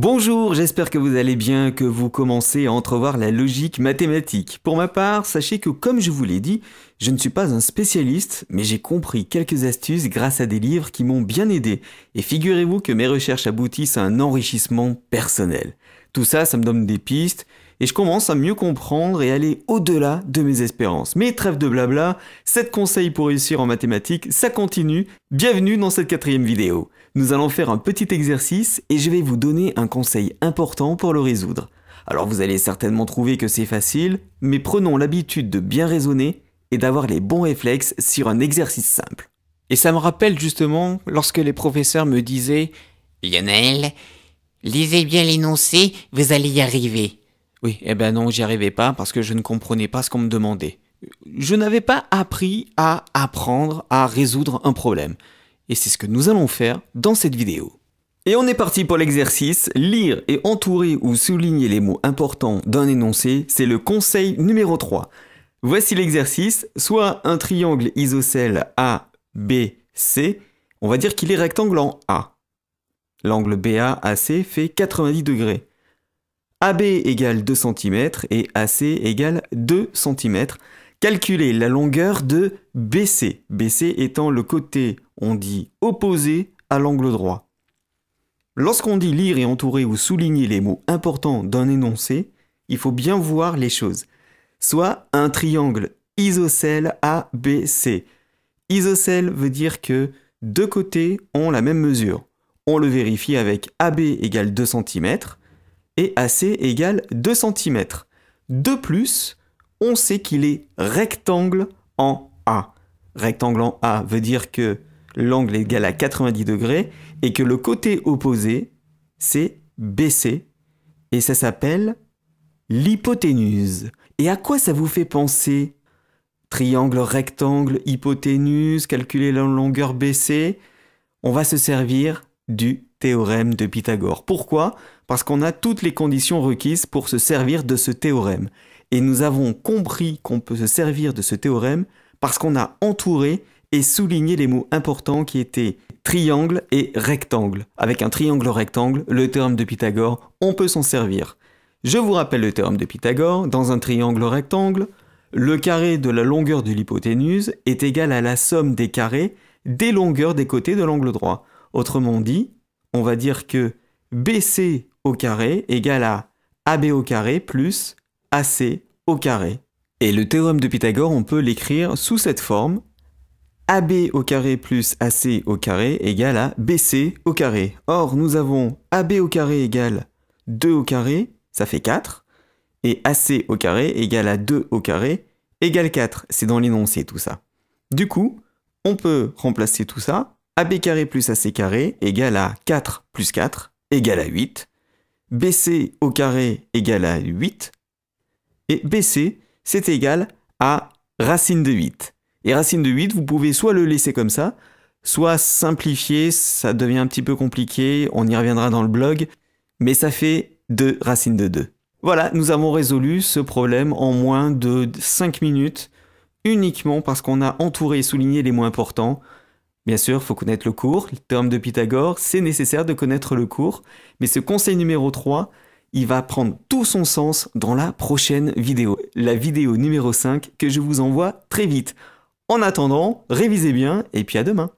Bonjour, j'espère que vous allez bien, que vous commencez à entrevoir la logique mathématique. Pour ma part, sachez que comme je vous l'ai dit, je ne suis pas un spécialiste, mais j'ai compris quelques astuces grâce à des livres qui m'ont bien aidé, et figurez-vous que mes recherches aboutissent à un enrichissement personnel. Tout ça, ça me donne des pistes, et je commence à mieux comprendre et aller au-delà de mes espérances. Mais trêve de blabla, 7 conseils pour réussir en mathématiques, ça continue. Bienvenue dans cette quatrième vidéo. Nous allons faire un petit exercice et je vais vous donner un conseil important pour le résoudre. Alors vous allez certainement trouver que c'est facile, mais prenons l'habitude de bien raisonner et d'avoir les bons réflexes sur un exercice simple. Et ça me rappelle justement lorsque les professeurs me disaient Lionel, lisez bien l'énoncé, vous allez y arriver. Oui, eh ben non, j'y arrivais pas parce que je ne comprenais pas ce qu'on me demandait. Je n'avais pas appris à apprendre à résoudre un problème. Et c'est ce que nous allons faire dans cette vidéo. Et on est parti pour l'exercice. Lire et entourer ou souligner les mots importants d'un énoncé, c'est le conseil numéro 3. Voici l'exercice. Soit un triangle isocèle A, B, C. On va dire qu'il est rectangle en A. L'angle BAAC fait 90 degrés. AB égale 2 cm et AC égale 2 cm. Calculez la longueur de BC, BC étant le côté, on dit, opposé à l'angle droit. Lorsqu'on dit lire et entourer ou souligner les mots importants d'un énoncé, il faut bien voir les choses. Soit un triangle isocèle ABC. Isocèle veut dire que deux côtés ont la même mesure. On le vérifie avec AB égale 2 cm et AC égale 2 cm. De plus, on sait qu'il est rectangle en A. Rectangle en A veut dire que l'angle est égal à 90 degrés et que le côté opposé, c'est BC. Et ça s'appelle l'hypoténuse. Et à quoi ça vous fait penser Triangle, rectangle, hypoténuse, calculer la longueur BC On va se servir du théorème de Pythagore. Pourquoi Parce qu'on a toutes les conditions requises pour se servir de ce théorème. Et nous avons compris qu'on peut se servir de ce théorème parce qu'on a entouré et souligné les mots importants qui étaient triangle et rectangle. Avec un triangle rectangle, le théorème de Pythagore, on peut s'en servir. Je vous rappelle le théorème de Pythagore, dans un triangle rectangle, le carré de la longueur de l'hypoténuse est égal à la somme des carrés des longueurs des côtés de l'angle droit. Autrement dit, on va dire que BC au carré égale à AB au carré plus AC au carré. Et le théorème de Pythagore, on peut l'écrire sous cette forme. AB au carré plus AC au carré égale à BC au carré. Or, nous avons AB au carré égale 2 au carré, ça fait 4. Et AC au carré égale à 2 au carré égale 4. C'est dans l'énoncé tout ça. Du coup, on peut remplacer tout ça AB carré plus AC égale à 4 plus 4 égale à 8. BC au carré égale à 8. Et BC, c'est égal à racine de 8. Et racine de 8, vous pouvez soit le laisser comme ça, soit simplifier, ça devient un petit peu compliqué, on y reviendra dans le blog, mais ça fait 2 racine de 2. Voilà, nous avons résolu ce problème en moins de 5 minutes, uniquement parce qu'on a entouré et souligné les mots importants. Bien sûr, il faut connaître le cours, le terme de Pythagore, c'est nécessaire de connaître le cours, mais ce conseil numéro 3, il va prendre tout son sens dans la prochaine vidéo, la vidéo numéro 5 que je vous envoie très vite. En attendant, révisez bien et puis à demain.